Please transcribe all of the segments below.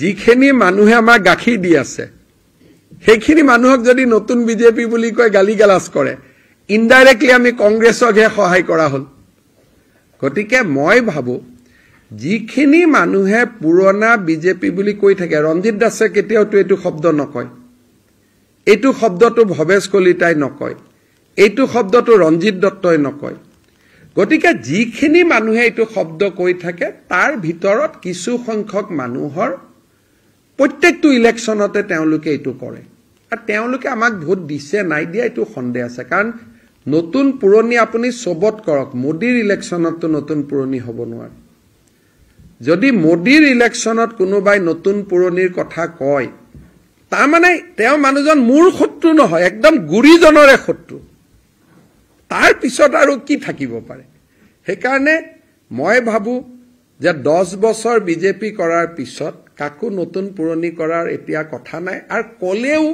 যিখিনি মানুহে আমাক গাখীৰ দি আছে সেইখিনি মানুহক যদি নতুন বিজেপি বুলি কয় গালি গালাজ কৰে ইনডাইৰেক্টলি আমি কংগ্ৰেছকহে সহায় কৰা হ'ল গতিকে মই ভাবো যিখিনি মানুহে পুৰণা বিজেপি বুলি কৈ থাকে ৰঞ্জিত দাসে কেতিয়াওতো এইটো শব্দ নকয় এইটো শব্দটো ভৱেশ কলিতাই নকয় এইটো শব্দটো ৰঞ্জিত দত্তই নকয় গতিকে যিখিনি মানুহে এইটো শব্দ কৈ থাকে তাৰ ভিতৰত কিছুসংখ্যক মানুহৰ প্ৰত্যেকটো ইলেকশ্যনতে তেওঁলোকে এইটো কৰে আৰু তেওঁলোকে আমাক ভোট দিছে নাই দিয়া এইটো সন্দেহ আছে কাৰণ নতুন পুৰণি আপুনি চবত কৰক মোদীৰ ইলেকশ্যনততো নতুন পুৰণি হ'ব নোৱাৰে যদি মোদীৰ ইলেকশ্যনত কোনোবাই নতুন পুৰণিৰ কথা কয় তাৰমানে তেওঁ মানুহজন মোৰ শত্ৰু নহয় একদম গুৰিজনৰে শত্ৰু তাৰ পিছত আৰু কি থাকিব পাৰে সেইকাৰণে মই ভাবোঁ যে দহ বছৰ বিজেপি কৰাৰ পিছত কাকো নতুন পুৰণি কৰাৰ এতিয়া কথা নাই আৰু ক'লেও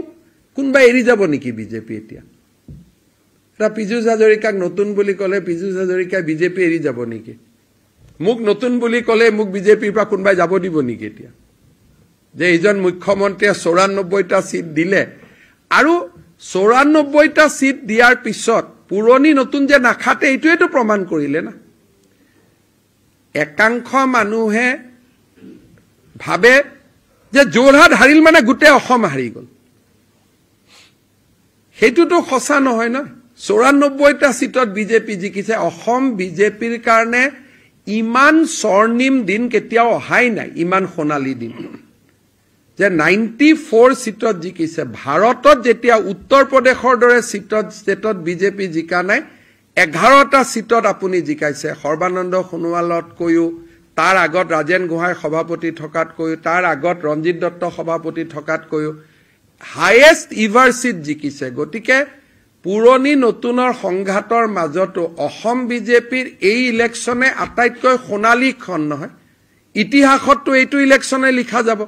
কোনোবাই এৰি যাব নেকি বিজেপি এতিয়া এটা পীযুষ হাজৰিকাক নতুন বুলি ক'লে পীযুষ হাজৰিকাই বিজেপি এৰি যাব নেকি মোক নতুন বুলি ক'লে মোক বিজেপিৰ পৰা কোনোবাই যাব দিব নেকি এতিয়া যে এইজন মুখ্যমন্ত্ৰীয়ে চৌৰান্নব্বৈটা ছিট দিলে আৰু চৌৰান্নব্বৈটা ছিট দিয়াৰ পিছত পুৰণি নতুন যে নাখাতে এইটোৱেতো প্ৰমাণ কৰিলে না একাংশ মানুহে ভাবে যে যোৰহাট হাৰিল মানে গোটেই অসম হাৰি গ'ল সেইটোতো সঁচা নহয় ন চৌৰান্নব্বৈটা ছিটত বিজেপি জিকিছে অসম বিজেপিৰ কাৰণে ইমান স্বৰ্ণিম দিন কেতিয়াও অহাই নাই ইমান সোণালী দিন যে নাইণ্টি ফ'ৰ ছিটত জিকিছে ভাৰতত যেতিয়া উত্তৰ প্ৰদেশৰ দৰে ছিটত ষ্টেটত বিজেপি জিকা নাই এঘাৰটা ছিটত আপুনি জিকাইছে সৰ্বানন্দ সোণোৱালতকৈও তাৰ আগত ৰাজেন গোহাঁই সভাপতি থকাতকৈও তাৰ আগত ৰঞ্জিত দত্ত সভাপতি থকাতকৈও হায়েষ্ট ইউনিভাৰ্চিট জিকিছে গতিকে পুৰণি নতুনৰ সংঘাতৰ মাজতো অসম বিজেপিৰ এই ইলেকশ্যনে আটাইতকৈ সোণালী সোণালীক্ষণ নহয় ইতিহাসততো এইটো ইলেকশ্যনে লিখা যাব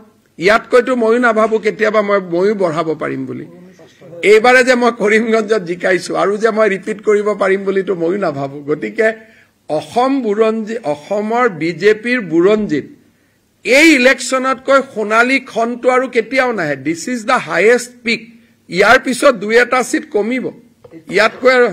ইয়াতকৈতো ময়ো নাভাবো কেতিয়াবা মই ময়ো বঢ়াব পাৰিম বুলি এইবাৰে যে মই কৰিমগঞ্জত জিকাইছো আৰু যে মই ৰিপিট কৰিব পাৰিম বুলিতো ময়ো নাভাবো গতিকে অসম বুৰঞ্জী অসমৰ বিজেপিৰ বুৰঞ্জীত এই ইলেকশ্যনতকৈ সোণালী খণ্ডটো আৰু কেতিয়াও নাহে this is the highest peak ইয়াৰ পিছত দুই এটা চিট কমিব ইয়াতকৈ আৰু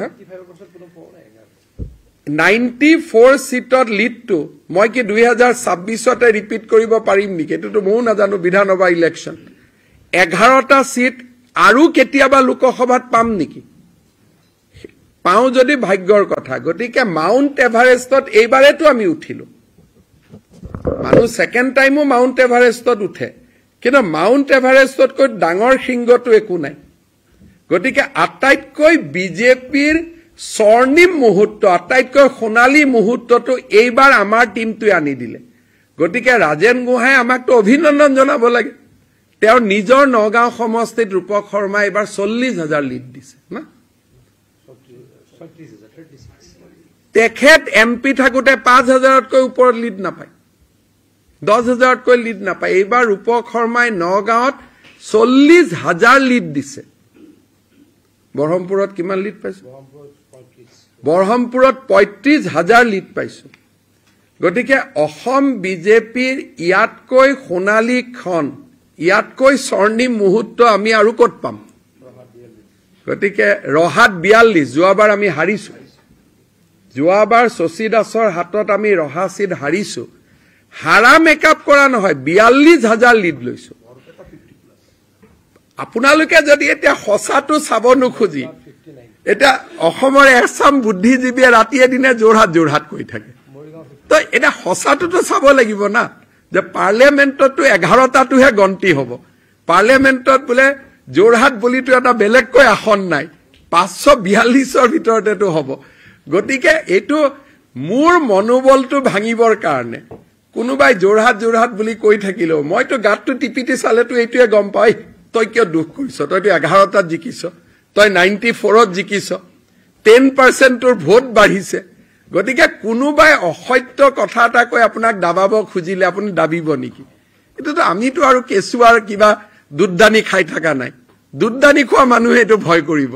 নাইণ্টি ফ'ৰ ছিটত লিডটো মই কি দুহেজাৰ ছাব্বিছতে ৰিপিট কৰিব পাৰিম নেকি এইটোতো ময়ো নাজানো বিধানসভা ইলেকশ্যন এঘাৰটা চিট আৰু কেতিয়াবা লোকসভাত পাম নেকি পাওঁ যদি ভাগ্যৰ কথা গতিকে মাউণ্ট এভাৰেষ্টত এইবাৰেতো আমি উঠিলো মানুহ ছেকেণ্ড টাইমো মাউণ্ট এভাৰেষ্টত উঠে কিন্তু মাউণ্ট এভাৰেষ্টতকৈ ডাঙৰ সিংহটো একো নাই গতিকে আটাইতকৈ বিজেপিৰ স্বৰ্ণিম মুহূৰ্ত আটাইতকৈ সোণালী মুহূৰ্তটো এইবাৰ আমাৰ টীমটোৱে আনি দিলে গতিকে ৰাজেন গোহাঁই আমাকতো অভিনন্দন জনাব লাগে তেওঁৰ নিজৰ নগাঁও সমষ্টিত ৰূপক শৰ্মাই এইবাৰ চল্লিছ হাজাৰ লিড দিছে না তেখেত এম পি থাকোতে পাঁচ হাজাৰতকৈ ওপৰত লিড নাপায় দহ হাজাৰতকৈ লিড নাপায় এইবাৰ ৰূপক শৰ্মাই নগাঁৱত চল্লিছ হাজাৰ লিড দিছে ব্ৰহ্মপুৰত কিমান লিড পাইছো ব্ৰহ্মপুৰত পঁয়ত্ৰিশ হাজাৰ লিড পাইছো গতিকে অসম বিজেপিৰ ইয়াতকৈ সোণালী ক্ষণ ইয়াতকৈ স্বৰ্ণিম মুহূৰ্ত আমি আৰু ক'ত পাম গতিকে ৰহাত বিয়াল্লিছ যোৱাবাৰ আমি হাৰিছো যোৱাবাৰ শশী দাসৰ হাতত আমি ৰহা ৰহাচিত হাৰিছো হাৰা মেকআপ কৰা নহয় বিয়াল্লিছ হাজাৰ লিড লৈছো আপোনালোকে যদি এতিয়া সঁচাটো চাব নোখোজি এতিয়া অসমৰ এছাম বুদ্ধিজীৱীয়ে ৰাতিয়ে দিনে যোৰহাট যোৰহাট কৰি থাকে তো এতিয়া সঁচাটোতো চাব লাগিব না যে পাৰ্লিয়ামেণ্টতো এঘাৰটাটোহে গন্তি হব পাৰ্লিয়ামেণ্টত বোলে যোৰহাট বুলিটো এটা বেলেগকৈ আসন নাই পাঁচশ বিয়াল্লিছৰ ভিতৰতেতো হ'ব গতিকে এইটো মোৰ মনোবলটো ভাঙিবৰ কাৰণে কোনোবাই যোৰহাট যোৰহাট বুলি কৈ থাকিলেও মইতো গাঁতটো টিপিটি চালেতো এইটোৱে গম পাই তই কিয় দুখ কৰিছ তইতো এঘাৰটাত জিকিছ তই নাইণ্টি ফ'ৰত জিকিছ টেন পাৰ্চেণ্ট ভোট বাঢ়িছে গতিকে কোনোবাই অসত্য কথা এটা কৈ আপোনাক দাবাব খুজিলে আপুনি দাবিব নেকি এইটোতো আমিতো আৰু কেঁচুৱাৰ কিবা দুদানি খাই থকা নাই দুদ্দানি খোৱা মানুহে এইটো ভয় কৰিব